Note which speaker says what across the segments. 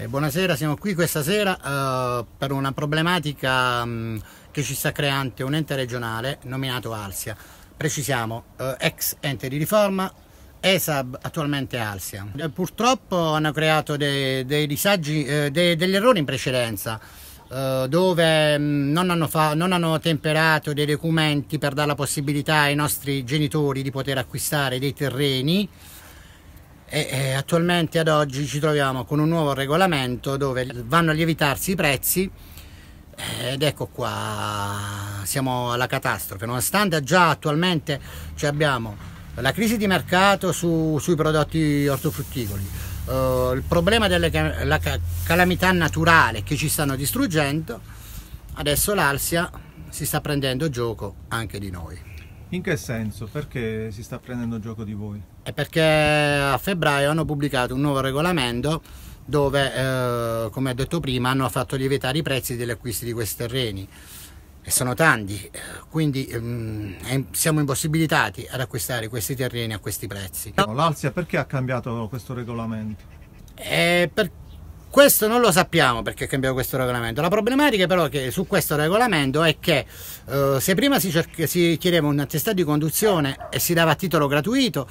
Speaker 1: Eh, buonasera, siamo qui questa sera eh, per una problematica mh, mm, che ci sta creando un ente regionale nominato Alsia. Precisiamo, eh, ex ente di riforma, ESAB attualmente Alsia. Eh, purtroppo hanno creato dei, dei disagi, eh, dei, degli errori in precedenza eh, dove mm, non, hanno non hanno temperato dei documenti per dare la possibilità ai nostri genitori di poter acquistare dei terreni e, e attualmente ad oggi ci troviamo con un nuovo regolamento dove vanno a lievitarsi i prezzi eh, ed ecco qua siamo alla catastrofe nonostante già attualmente abbiamo la crisi di mercato su, sui prodotti ortofrutticoli uh, il problema della calamità naturale che ci stanno distruggendo adesso l'Alsia si sta prendendo gioco anche di noi in che senso? Perché si sta prendendo gioco di voi? È perché a febbraio hanno pubblicato un nuovo regolamento dove, eh, come ho detto prima, hanno fatto lievitare i prezzi degli acquisti di questi terreni e sono tanti, quindi ehm, siamo impossibilitati ad acquistare questi terreni a questi prezzi. L'Alzia perché ha cambiato questo regolamento? Eh, perché questo non lo sappiamo perché è cambiato questo regolamento. La problematica però che su questo regolamento è che eh, se prima si, si, chiedeva un attestato di conduzione e si dava a titolo gratuito,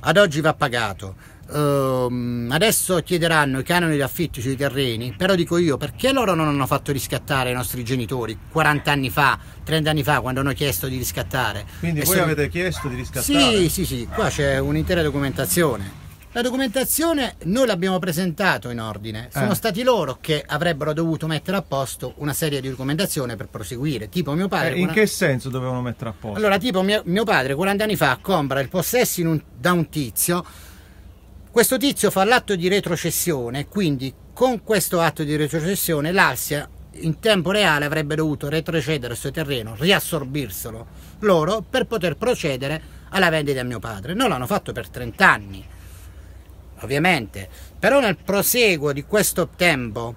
Speaker 1: ad oggi va pagato. Eh, adesso chiederanno i canoni di affitto sui terreni, però dico io perché loro non hanno fatto riscattare i nostri genitori 40 anni fa, 30 anni fa quando hanno chiesto di riscattare. Quindi e voi se... avete chiesto di riscattare? Sì, sì, sì, qua c'è un'intera documentazione. La documentazione noi l'abbiamo presentato in ordine, sono eh. stati loro che avrebbero dovuto mettere a posto una serie di documentazione per proseguire, tipo mio padre... Eh, in una... che senso dovevano mettere a posto? Allora, tipo mio, mio padre 40 anni fa compra il possesso un, da un tizio, questo tizio fa l'atto di retrocessione, quindi con questo atto di retrocessione l'Alsia in tempo reale avrebbe dovuto retrocedere il suo terreno, riassorbirselo loro per poter procedere alla vendita a mio padre. Non l'hanno fatto per 30 anni ovviamente. Però nel proseguo di questo tempo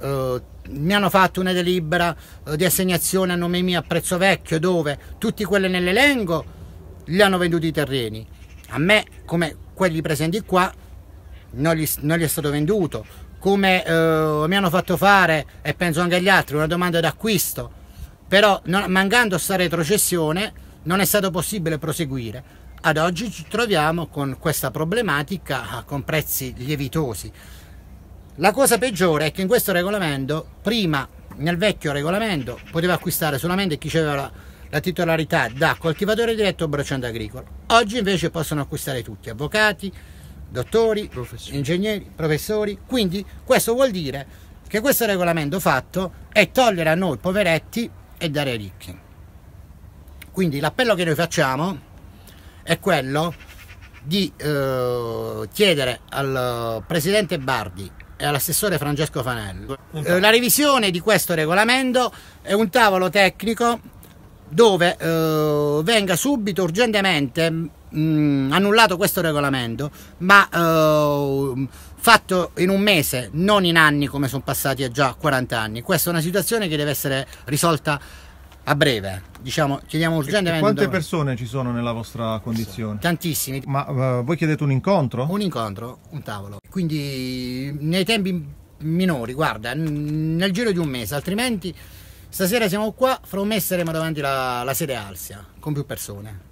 Speaker 1: eh, mi hanno fatto una delibera eh, di assegnazione a nome mio a prezzo vecchio dove tutti quelli nell'elenco gli hanno venduti i terreni. A me, come quelli presenti qua, non gli, non gli è stato venduto. Come eh, mi hanno fatto fare, e penso anche agli altri, una domanda d'acquisto. Però, non, mancando sta retrocessione, non è stato possibile proseguire. Ad oggi ci troviamo con questa problematica ah, con prezzi lievitosi. La cosa peggiore è che in questo regolamento, prima nel vecchio regolamento, poteva acquistare solamente chi aveva la, la titolarità da coltivatore diretto o bracciante agricolo. Oggi invece possono acquistare tutti, avvocati, dottori, professori. ingegneri, professori. Quindi questo vuol dire che questo regolamento fatto è togliere a noi poveretti e dare ai ricchi. Quindi l'appello che noi facciamo è quello di eh, chiedere al eh, presidente Bardi e all'assessore Francesco Fanello eh, la revisione di questo regolamento è un tavolo tecnico dove eh, venga subito urgentemente mh, mm, annullato questo regolamento ma eh, fatto in un mese non in anni come sono passati già 40 anni questa è una situazione che deve essere risolta a breve. Diciamo, chiediamo urgentemente. Quante persone ci sono nella vostra condizione? Tantissime. Ma uh, voi chiedete un incontro? Un incontro, un tavolo. Quindi nei tempi minori, guarda, nel giro di un mese, altrimenti stasera siamo qua, fra un mese saremo davanti alla sede Alsia con più persone.